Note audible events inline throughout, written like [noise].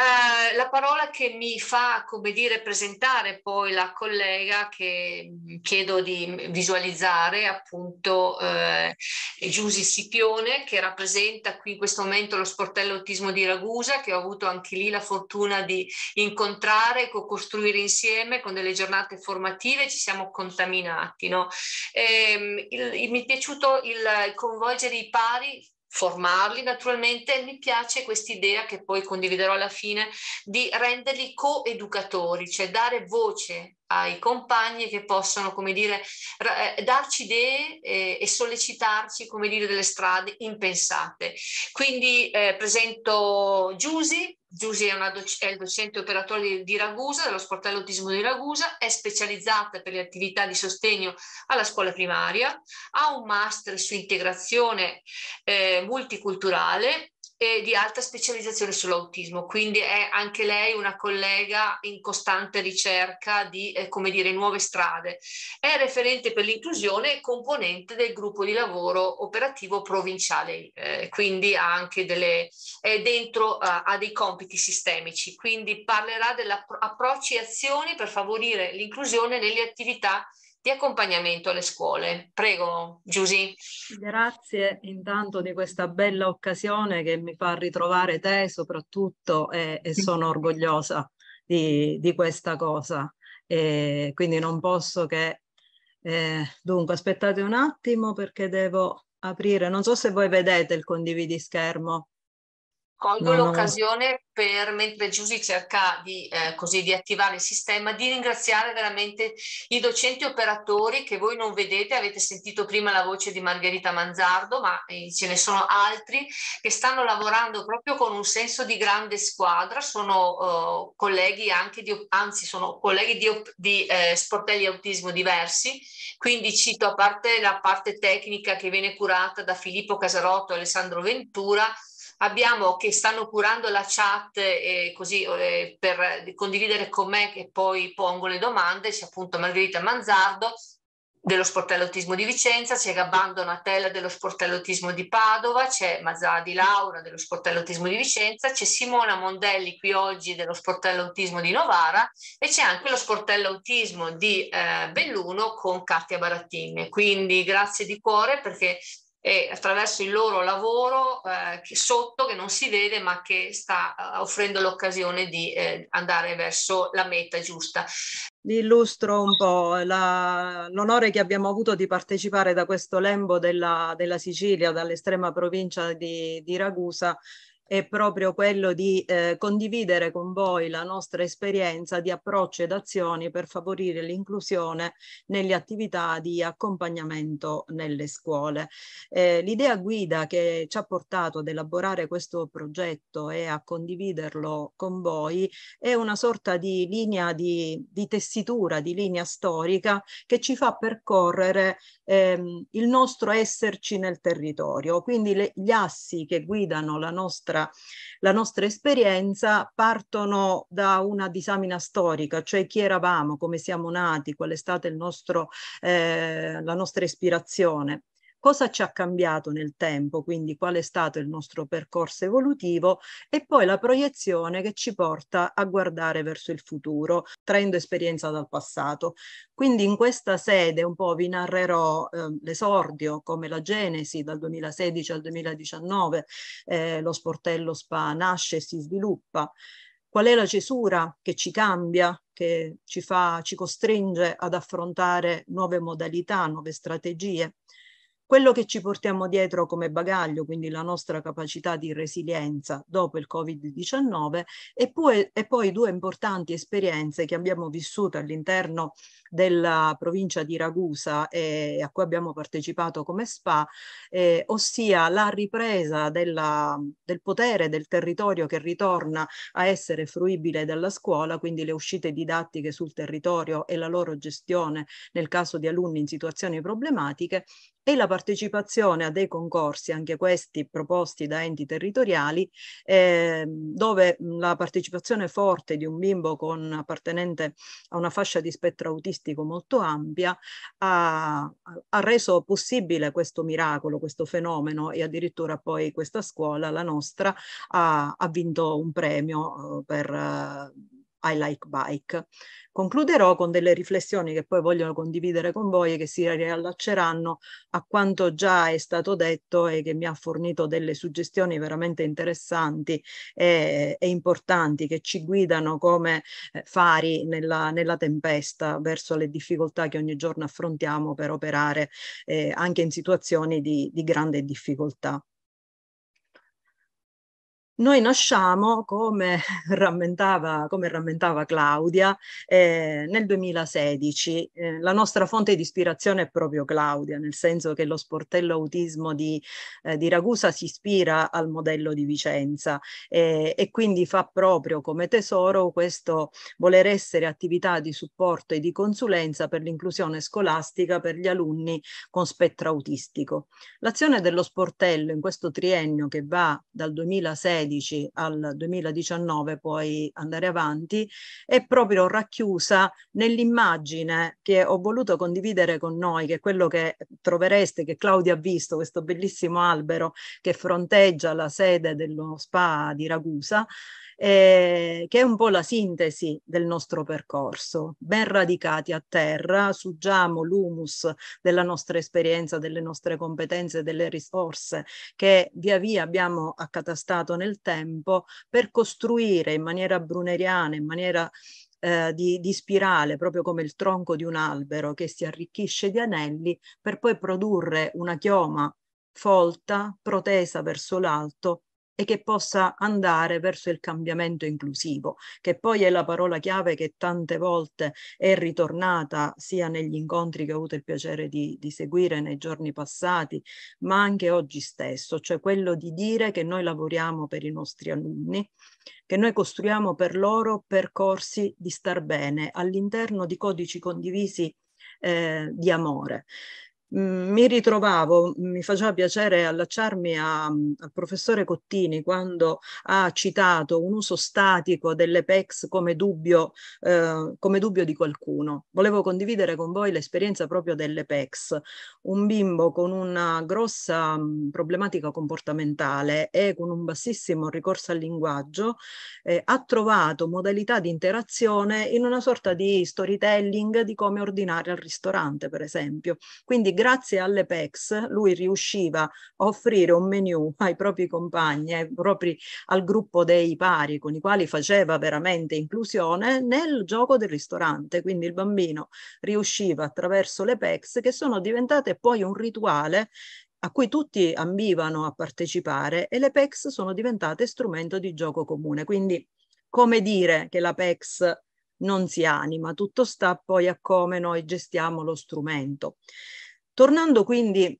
Eh, la parola che mi fa, come dire, presentare poi la collega che chiedo di visualizzare, appunto, eh, Giusy Scipione, che rappresenta qui in questo momento lo sportello autismo di Ragusa, che ho avuto anche lì la fortuna di incontrare, co-costruire insieme con delle giornate formative, ci siamo contaminati. No? E, ehm, il, il, mi è piaciuto il, il coinvolgere i pari formarli naturalmente, mi piace questa idea che poi condividerò alla fine di renderli coeducatori, cioè dare voce ai compagni che possono, come dire, eh, darci idee e, eh, e sollecitarci, come dire, delle strade impensate. Quindi eh, presento Giusy, Giusy è, doc- è, il docente operatore di, di Ragusa, dello sportello autismo di Ragusa, è specializzata per le attività di sostegno alla scuola primaria, ha un master su integrazione eh, multiculturale e di alta specializzazione sull'autismo, quindi è anche lei una collega in costante ricerca di eh, come dire, nuove strade. È referente per l'inclusione e componente del gruppo di lavoro operativo provinciale, eh, quindi ha anche delle, è dentro uh, eh, a dei compiti sistemici, quindi parlerà degli approcci e azioni per favorire l'inclusione nelle attività di accompagnamento alle scuole. Prego, Giusy. Grazie intanto di questa bella occasione che mi fa ritrovare te soprattutto e, e sono orgogliosa di, di questa cosa. E quindi non posso che... Eh, dunque, aspettate un attimo perché devo aprire. Non so se voi vedete il condividi schermo. Colgo no, l'occasione per, mentre Giusy cerca di, eh, così, di, attivare il sistema, di ringraziare veramente i docenti operatori che voi non vedete, avete sentito prima la voce di Margherita Manzardo, ma eh, ce ne sono altri che stanno lavorando proprio con un senso di grande squadra, sono eh, colleghi anche di, anzi sono colleghi di, di eh, sportelli autismo diversi, quindi cito a parte la parte tecnica che viene curata da Filippo Casarotto e Alessandro Ventura, abbiamo che stanno curando la chat eh, così eh, per condividere con me che poi pongo le domande, c'è appunto Margherita Manzardo dello sportello autismo di Vicenza, c'è Gabbando Natella dello sportello autismo di Padova, c'è Mazzadi Laura dello sportello autismo di Vicenza, c'è Simona Mondelli qui oggi dello sportello autismo di Novara e c'è anche lo sportello autismo di eh, Belluno con Katia Barattini. Quindi grazie di cuore perché e attraverso il loro lavoro eh, che sotto, che non si vede, ma che sta eh, offrendo l'occasione di eh, andare verso la meta giusta. Vi illustro un po' la, l'onore che abbiamo avuto di partecipare da questo lembo della, della Sicilia, dall'estrema provincia di, di Ragusa, è proprio quello di eh, condividere con voi la nostra esperienza di approccio ed azioni per favorire l'inclusione nelle attività di accompagnamento nelle scuole. Eh, l'idea guida che ci ha portato ad elaborare questo progetto e a condividerlo con voi è una sorta di linea di, di tessitura, di linea storica che ci fa percorrere ehm, il nostro esserci nel territorio, quindi le, gli assi che guidano la nostra nostra, la nostra esperienza partono da una disamina storica, cioè chi eravamo, come siamo nati, qual è stata nostro, eh, la nostra ispirazione cosa ci ha cambiato nel tempo, quindi qual è stato il nostro percorso evolutivo e poi la proiezione che ci porta a guardare verso il futuro, traendo esperienza dal passato. Quindi in questa sede un po' vi narrerò eh, l'esordio come la genesi dal 2016 al 2019, eh, lo sportello spa nasce e si sviluppa qual è la cesura che ci cambia, che ci, fa, ci costringe ad affrontare nuove modalità, nuove strategie. Quello che ci portiamo dietro come bagaglio, quindi la nostra capacità di resilienza dopo il Covid-19 e, e poi, due importanti esperienze che abbiamo vissuto all'interno della provincia di Ragusa e a cui abbiamo partecipato come SPA, eh, ossia la ripresa della, del potere del territorio che ritorna a essere fruibile dalla scuola, quindi le uscite didattiche sul territorio e la loro gestione nel caso di alunni in situazioni problematiche e la partecipazione a dei concorsi, anche questi proposti da enti territoriali, eh, dove la partecipazione forte di un bimbo con, appartenente a una fascia di spettro autistico molto ampia ha, ha reso possibile questo miracolo, questo fenomeno e addirittura poi questa scuola, la nostra, ha, ha vinto un premio eh, per... Eh, i Like Bike. Concluderò con delle riflessioni che poi voglio condividere con voi e che si riallacceranno a quanto già è stato detto e che mi ha fornito delle suggestioni veramente interessanti e, e importanti che ci guidano come eh, fari nella, nella, tempesta verso le difficoltà che ogni giorno affrontiamo per operare eh, anche in situazioni di, di grande difficoltà. Noi nasciamo, come [laughs] rammentava, come rammentava Claudia, eh, nel 2016. Eh, la nostra fonte di ispirazione è proprio Claudia, nel senso che lo sportello autismo di, eh, di Ragusa si ispira al modello di Vicenza eh, e quindi fa proprio come tesoro questo voler essere attività di supporto e di consulenza per l'inclusione scolastica per gli alunni con spettro autistico. L'azione dello sportello in questo triennio che va dal 2016 2013 al 2019, poi andare avanti, è proprio racchiusa nell'immagine che ho voluto condividere con noi, che è quello che trovereste, che Claudia ha visto, questo bellissimo albero che fronteggia la sede dello spa di Ragusa eh, che è un po' la sintesi del nostro percorso. Ben radicati a terra, suggiamo l'humus della nostra esperienza, delle nostre competenze, delle risorse che via via abbiamo accatastato nel tempo per costruire in maniera bruneriana, in maniera eh, di, di, spirale, proprio come il tronco di un albero che si arricchisce di anelli per poi produrre una chioma folta, protesa verso l'alto, e che possa andare verso il cambiamento inclusivo, che poi è la parola chiave che tante volte è ritornata sia negli incontri che ho avuto il piacere di, di seguire nei giorni passati, ma anche oggi stesso, cioè quello di dire che noi lavoriamo per i nostri alunni, che noi costruiamo per loro percorsi di star bene all'interno di codici condivisi eh, di amore mi ritrovavo, mi faceva piacere allacciarmi a, al professore Cottini quando ha citato un uso statico delle PEX come dubbio, eh, come dubbio di qualcuno. Volevo condividere con voi l'esperienza proprio delle PEX. Un bimbo con una grossa problematica comportamentale e con un bassissimo ricorso al linguaggio eh, ha trovato modalità di interazione in una sorta di storytelling di come ordinare al ristorante, per esempio. Quindi grazie alle PEX lui riusciva a offrire un menu [laughs] ai propri compagni, ai propri, al gruppo dei pari con i quali faceva veramente inclusione nel gioco del ristorante. Quindi il bambino riusciva attraverso le PEX che sono diventate poi un rituale a cui tutti ambivano a partecipare e le PEX sono diventate strumento di gioco comune. Quindi come dire che la PEX non si anima, tutto sta poi a come noi gestiamo lo strumento. Tornando quindi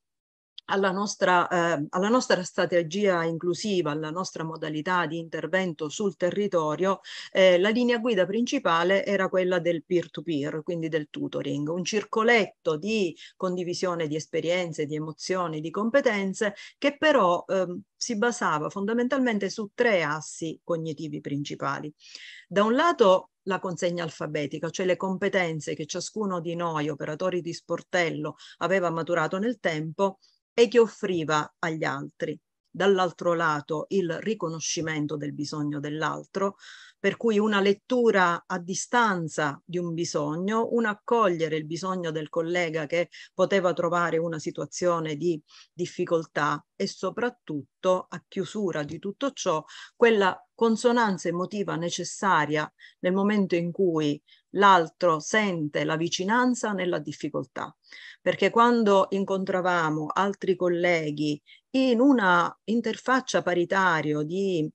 alla nostra, eh, alla nostra, strategia inclusiva, alla nostra modalità di intervento sul territorio, eh, la linea guida principale era quella del peer-to-peer, -peer, quindi del tutoring, un circoletto di condivisione di esperienze, di emozioni, di competenze, che però eh, si basava fondamentalmente su tre assi cognitivi principali. Da un lato la consegna alfabetica, cioè le competenze che ciascuno di noi operatori di sportello aveva maturato nel tempo e che offriva agli altri. Dall'altro lato il riconoscimento del bisogno dell'altro, per cui una lettura a distanza di un bisogno, un accogliere il bisogno del collega che poteva trovare una situazione di difficoltà e soprattutto a chiusura di tutto ciò quella consonanza emotiva necessaria nel momento in cui l'altro sente la vicinanza nella difficoltà. Perché quando incontravamo altri colleghi in una interfaccia paritaria di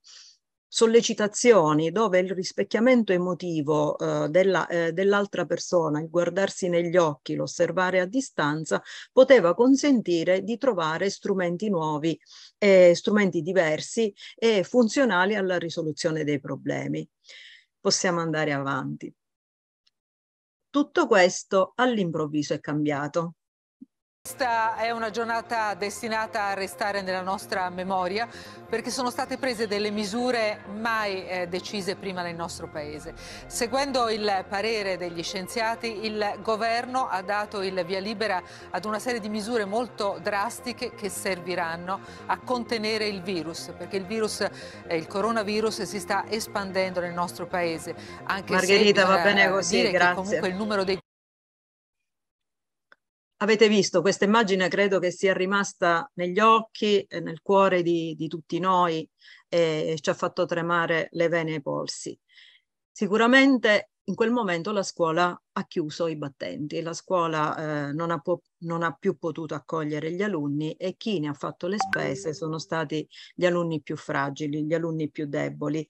sollecitazioni dove il rispecchiamento emotivo eh, della, eh, dell'altra persona, il guardarsi negli occhi, l'osservare a distanza, poteva consentire di trovare strumenti nuovi, eh, strumenti diversi e funzionali alla risoluzione dei problemi. Possiamo andare avanti. Tutto questo all'improvviso è cambiato. Questa è una giornata destinata a restare nella nostra memoria perché sono state prese delle misure mai eh, decise prima nel nostro Paese. Seguendo il parere degli scienziati, il governo ha dato il via libera ad una serie di misure molto drastiche che serviranno a contenere il virus, perché il, virus, eh, il coronavirus si sta espandendo nel nostro Paese. Anche Margherita, se, va bene così, grazie. comunque il numero dei avete visto questa immagine, credo che sia rimasta negli occhi e nel cuore di, di tutti noi e ci ha fatto tremare le vene e i polsi. Sicuramente in quel momento la scuola ha chiuso i battenti, la scuola eh, non, ha non, ha più potuto accogliere gli alunni e chi ne ha fatto le spese sono stati gli alunni più fragili, gli alunni più deboli.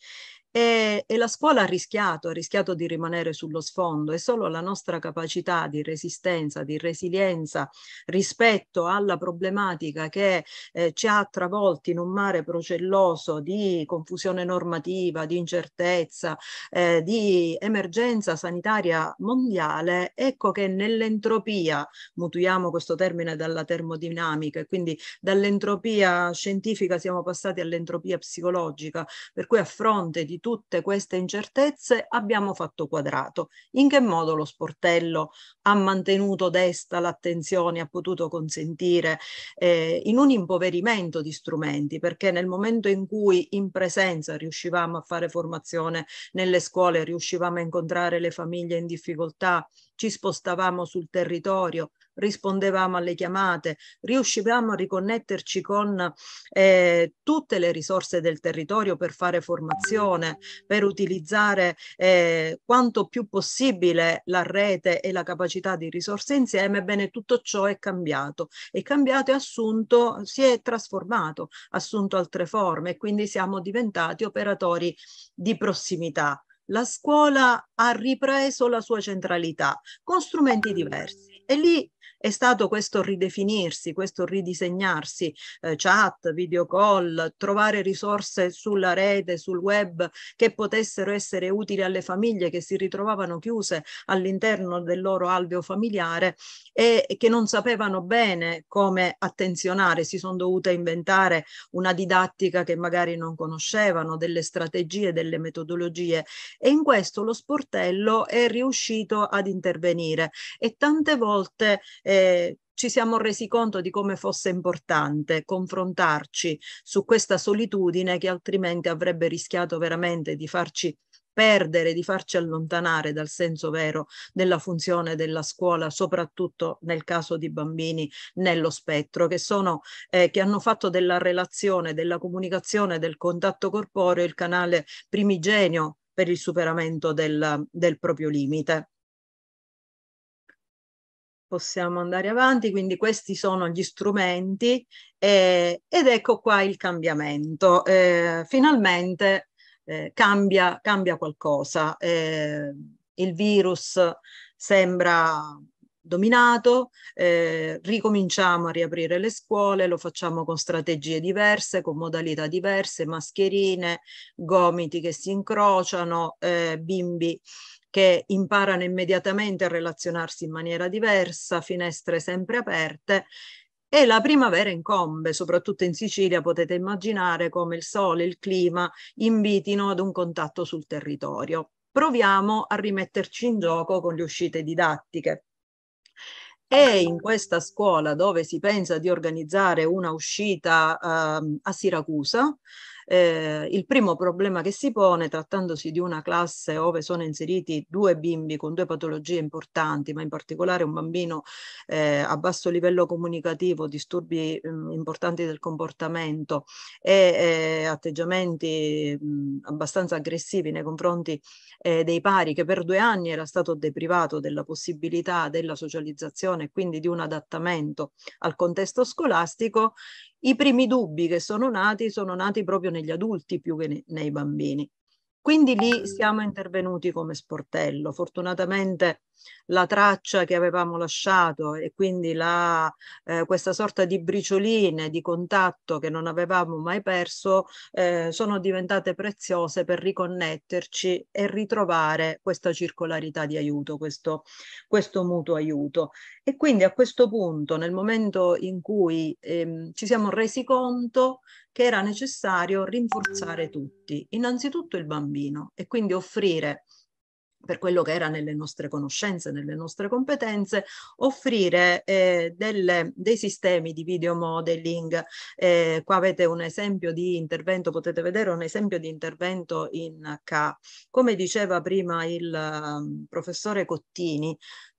E, e la scuola ha rischiato, ha rischiato di rimanere sullo sfondo e solo la nostra capacità di resistenza, di resilienza rispetto alla problematica che eh, ci ha travolti in un mare procelloso di confusione normativa, di incertezza, eh, di emergenza sanitaria mondiale, ecco che nell'entropia, mutuiamo questo termine dalla termodinamica e quindi dall'entropia scientifica siamo passati all'entropia psicologica, per cui a fronte di tutte queste incertezze abbiamo fatto quadrato. In che modo lo sportello ha mantenuto desta l'attenzione, ha potuto consentire eh, in un impoverimento di strumenti, perché nel momento in cui in presenza riuscivamo a fare formazione nelle scuole, riuscivamo a incontrare le famiglie in difficoltà, ci spostavamo sul territorio, rispondevamo alle chiamate, riuscivamo a riconnetterci con eh, tutte le risorse del territorio per fare formazione, per utilizzare eh, quanto più possibile la rete e la capacità di risorse insieme, ebbene tutto ciò è cambiato. È cambiato e assunto, si è trasformato, assunto altre forme e quindi siamo diventati operatori di prossimità. La scuola ha ripreso la sua centralità con strumenti diversi e lì è stato questo ridefinirsi, questo ridisegnarsi, eh, chat, video call, trovare risorse sulla rete, sul web che potessero essere utili alle famiglie che si ritrovavano chiuse all'interno del loro alveo familiare e che non sapevano bene come attenzionare, si sono dovute inventare una didattica che magari non conoscevano, delle strategie, delle metodologie e in questo lo sportello è riuscito ad intervenire e tante volte eh, eh, ci siamo resi conto di come fosse importante confrontarci su questa solitudine che altrimenti avrebbe rischiato veramente di farci perdere, di farci allontanare dal senso vero della funzione della scuola, soprattutto nel caso di bambini nello spettro, che, sono, eh, che hanno fatto della relazione, della comunicazione, del contatto corporeo il canale primigenio per il superamento del, del proprio limite possiamo andare avanti, quindi questi sono gli strumenti eh, ed ecco qua il cambiamento. Eh, finalmente eh, cambia, cambia, qualcosa, eh, il virus sembra dominato, eh, ricominciamo a riaprire le scuole, lo facciamo con strategie diverse, con modalità diverse, mascherine, gomiti che si incrociano, eh, bimbi che imparano immediatamente a relazionarsi in maniera diversa, finestre sempre aperte e la primavera incombe, soprattutto in Sicilia potete immaginare come il sole, il clima invitino ad un contatto sul territorio. Proviamo a rimetterci in gioco con le uscite didattiche. E in questa scuola dove si pensa di organizzare una uscita eh, a Siracusa, eh, il primo problema che si pone, trattandosi di una classe dove sono inseriti due bimbi con due patologie importanti, ma in particolare un bambino eh, a basso livello comunicativo, disturbi mh, mm, importanti del comportamento e eh, atteggiamenti mh, mm, abbastanza aggressivi nei confronti eh, dei pari, che per due anni era stato deprivato della possibilità della socializzazione e quindi di un adattamento al contesto scolastico, i primi dubbi che sono nati sono nati proprio negli adulti più che nei bambini. Quindi lì siamo intervenuti come sportello. Fortunatamente la traccia che avevamo lasciato e quindi la, eh, questa sorta di bricioline di contatto che non avevamo mai perso eh, sono diventate preziose per riconnetterci e ritrovare questa circolarità di aiuto, questo, questo mutuo aiuto. E quindi a questo punto, nel momento in cui ehm, ci siamo resi conto che era necessario rinforzare tutti, innanzitutto il bambino bambino e quindi offrire per quello che era nelle nostre conoscenze, nelle nostre competenze, offrire eh, delle, dei sistemi di video modeling. Eh, qua avete un esempio di intervento, potete vedere un esempio di intervento in K. Come diceva prima il um, professore Cottini,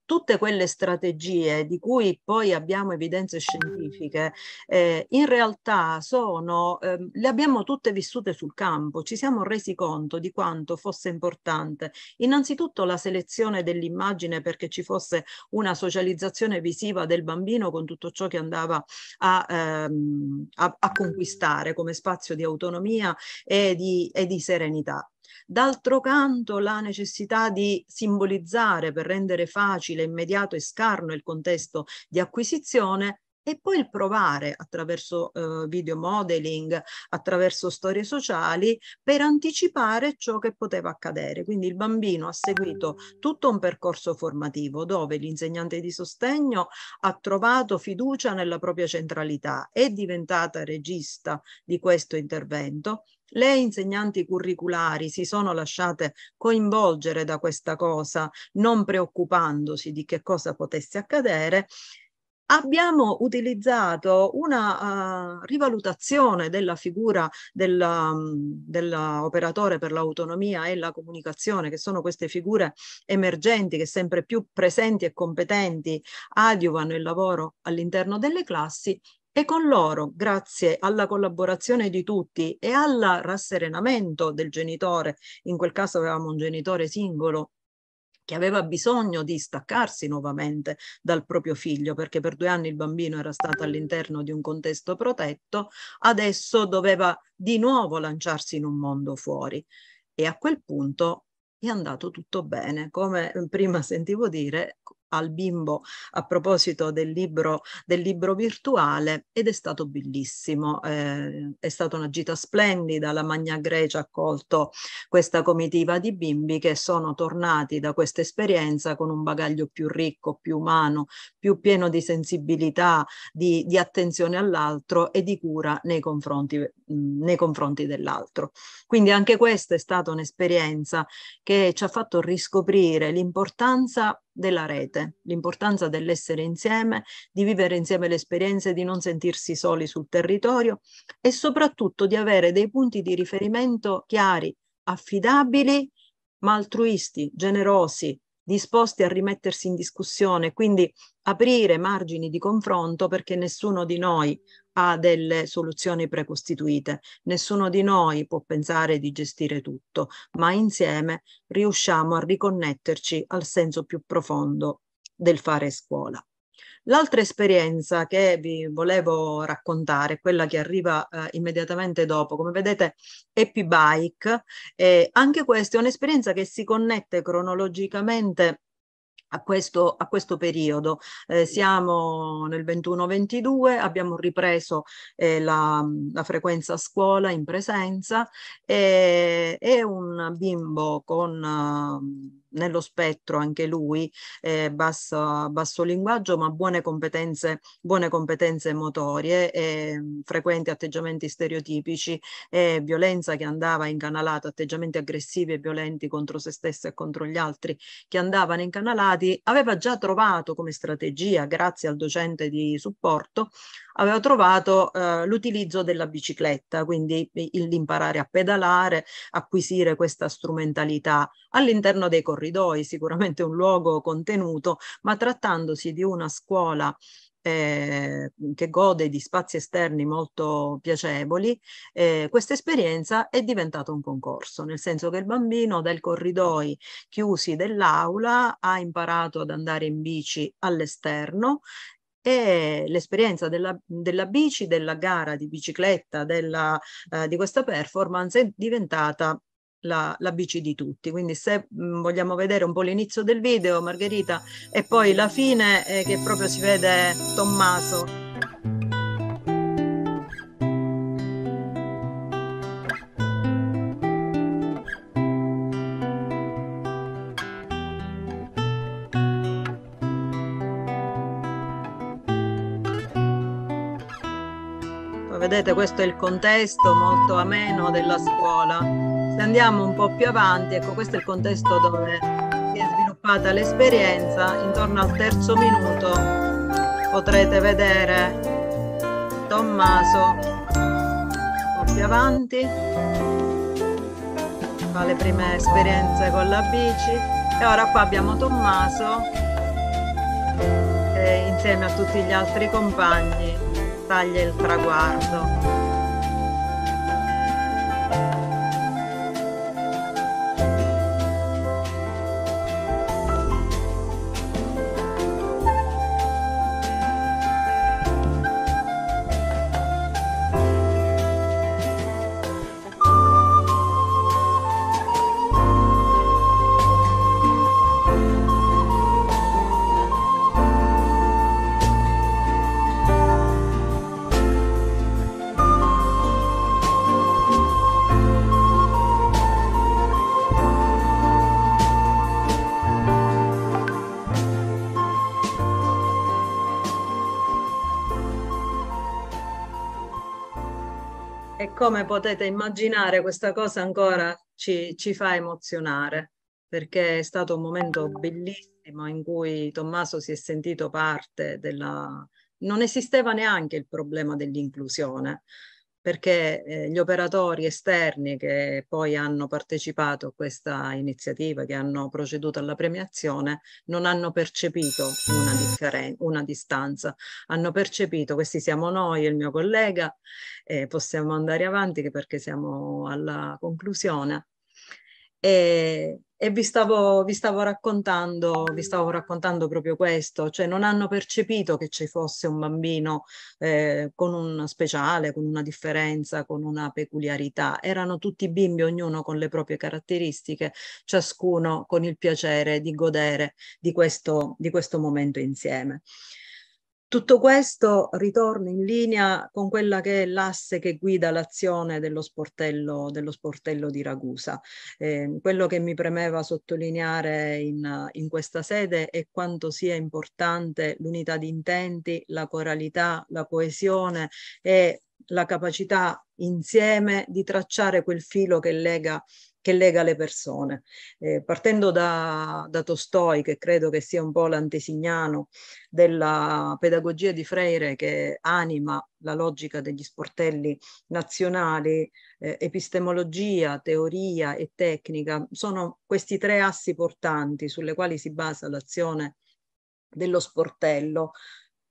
tutte quelle strategie di cui poi abbiamo evidenze scientifiche, eh, in realtà sono, eh, le abbiamo tutte vissute sul campo, ci siamo resi conto di quanto fosse importante innanzitutto la selezione dell'immagine perché ci fosse una socializzazione visiva del bambino con tutto ciò che andava a, ehm, a, a conquistare come spazio di autonomia e di, e di serenità D'altro canto la necessità di simbolizzare per rendere facile, immediato e scarno il contesto di acquisizione e poi il provare attraverso eh, video modeling, attraverso storie sociali, per anticipare ciò che poteva accadere. Quindi il bambino ha seguito tutto un percorso formativo dove l'insegnante di sostegno ha trovato fiducia nella propria centralità, è diventata regista di questo intervento le insegnanti curriculari si sono lasciate coinvolgere da questa cosa, non preoccupandosi di che cosa potesse accadere. Abbiamo utilizzato una uh, rivalutazione della figura mm, dell'operatore per l'autonomia e la comunicazione, che sono queste figure emergenti che sempre più presenti e competenti adiuvano il lavoro all'interno delle classi e con loro, grazie alla collaborazione di tutti e al rasserenamento del genitore, in quel caso avevamo un genitore singolo che aveva bisogno di staccarsi nuovamente dal proprio figlio, perché per due anni il bambino era stato all'interno di un contesto protetto, adesso doveva di nuovo lanciarsi in un mondo fuori. E a quel punto è andato tutto bene, come prima sentivo dire, al bimbo a proposito del libro, del libro virtuale ed è stato bellissimo. Eh, è stata una gita splendida, la Magna Grecia ha accolto questa comitiva di bimbi che sono tornati da questa esperienza con un bagaglio più ricco, più umano, più pieno di sensibilità, di, di attenzione all'altro e di cura nei confronti nei confronti dell'altro. Quindi anche questa è stata un'esperienza che ci ha fatto riscoprire l'importanza della rete, l'importanza dell'essere insieme, di vivere insieme le esperienze, di non sentirsi soli sul territorio e soprattutto di avere dei punti di riferimento chiari, affidabili, ma altruisti, generosi, disposti a rimettersi in discussione, quindi aprire margini di confronto perché nessuno di noi ha delle soluzioni precostituite. Nessuno di noi può pensare di gestire tutto, ma insieme riusciamo a riconnetterci al senso più profondo del fare scuola. L'altra esperienza che vi volevo raccontare, quella che arriva eh, immediatamente dopo, come vedete, Happy Bike, eh, anche questa è un'esperienza che si connette cronologicamente a questo, a questo periodo. Eh, siamo nel 21-22, abbiamo ripreso eh, la, la frequenza a scuola in presenza e, eh, e un bimbo con... Uh, nello spettro anche lui, eh, basso, basso, linguaggio, ma buone competenze, buone competenze motorie, eh, frequenti atteggiamenti stereotipici e eh, violenza che andava incanalata, atteggiamenti aggressivi e violenti contro se stesso e contro gli altri che andavano incanalati, aveva già trovato come strategia, grazie al docente di supporto, aveva trovato eh, l'utilizzo della bicicletta, quindi l'imparare a pedalare, acquisire questa strumentalità all'interno dei corridoi, sicuramente un luogo contenuto, ma trattandosi di una scuola eh, che gode di spazi esterni molto piacevoli, eh, questa esperienza è diventata un concorso, nel senso che il bambino dai corridoi chiusi dell'aula ha imparato ad andare in bici all'esterno e l'esperienza della, della, bici, della gara di bicicletta, della, eh, di questa performance è diventata la, la, bici di tutti. Quindi se mh, mm, vogliamo vedere un po' l'inizio del video, Margherita, e poi la fine eh, che proprio si vede Tommaso. Vedete, questo è il contesto molto ameno della scuola. Se andiamo un po' più avanti, ecco, questo è il contesto dove si è sviluppata l'esperienza. Intorno al terzo minuto potrete vedere Tommaso un po' più avanti fa le prime esperienze con la bici e ora qua abbiamo Tommaso che insieme a tutti gli altri compagni battaglia il traguardo. come potete immaginare questa cosa ancora ci, ci fa emozionare perché è stato un momento bellissimo in cui Tommaso si è sentito parte della... Non esisteva neanche il problema dell'inclusione perché eh, gli operatori esterni che poi hanno partecipato a questa iniziativa, che hanno proceduto alla premiazione, non hanno percepito una, differen- una distanza, hanno percepito, questi siamo noi e il mio collega, eh, possiamo andare avanti perché siamo alla conclusione. E e vi stavo, vi stavo, raccontando, vi stavo raccontando proprio questo, cioè non hanno percepito che ci fosse un bambino eh, con un speciale, con una differenza, con una peculiarità. Erano tutti bimbi, ognuno con le proprie caratteristiche, ciascuno con il piacere di godere di questo, di questo momento insieme. Tutto questo ritorna in linea con quella che è l'asse che guida l'azione dello sportello, dello sportello di Ragusa. Eh, quello che mi premeva sottolineare in, in questa sede è quanto sia importante l'unità di intenti, la coralità, la coesione e la capacità insieme di tracciare quel filo che lega, che lega le persone. Eh, partendo da, da, Tostoi, che credo che sia un po' l'antesignano della pedagogia di Freire che anima la logica degli sportelli nazionali, eh, epistemologia, teoria e tecnica, sono questi tre assi portanti sulle quali si basa l'azione dello sportello,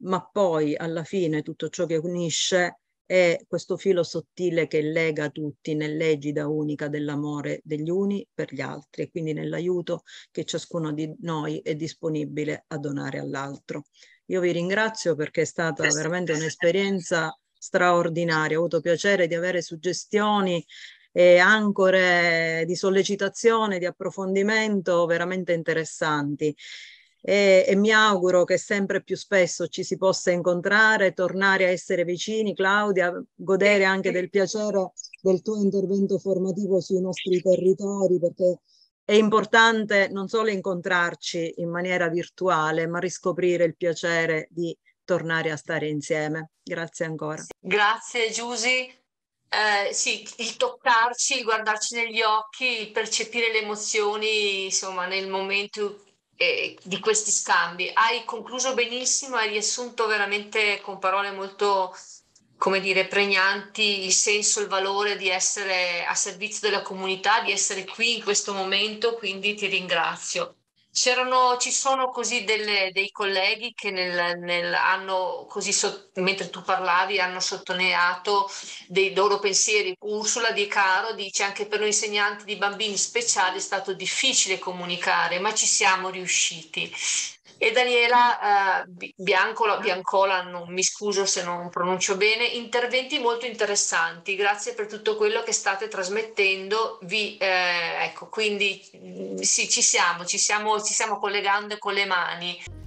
ma poi alla fine tutto ciò che unisce è questo filo sottile che lega tutti nell'egida unica dell'amore degli uni per gli altri e quindi nell'aiuto che ciascuno di noi è disponibile a donare all'altro. Io vi ringrazio perché è stata veramente un'esperienza straordinaria, ho avuto piacere di avere suggestioni e ancore di sollecitazione, di approfondimento veramente interessanti e, e mi auguro che sempre più spesso ci si possa incontrare, tornare a essere vicini, Claudia, godere anche del piacere del tuo intervento formativo sui nostri territori perché è importante non solo incontrarci in maniera virtuale, ma riscoprire il piacere di tornare a stare insieme. Grazie ancora. Grazie Giusy. Eh, sì, il toccarci, il guardarci negli occhi, il percepire le emozioni, insomma, nel momento eh, di questi scambi. Hai concluso benissimo, hai riassunto veramente con parole molto, come dire, pregnanti il senso, il valore di essere a servizio della comunità, di essere qui in questo momento, quindi ti ringrazio c'erano, ci sono così delle, dei colleghi che nel, nel, hanno, così so, mentre tu parlavi, hanno sottolineato dei loro pensieri. Ursula Di Caro dice anche per noi insegnanti di bambini speciali è stato difficile comunicare, ma ci siamo riusciti e Daniela eh, Biancola, Biancola non, mi scuso se non pronuncio bene, interventi molto interessanti, grazie per tutto quello che state trasmettendo, vi, eh, ecco, quindi mm, sì, ci siamo, ci siamo, ci stiamo collegando con le mani.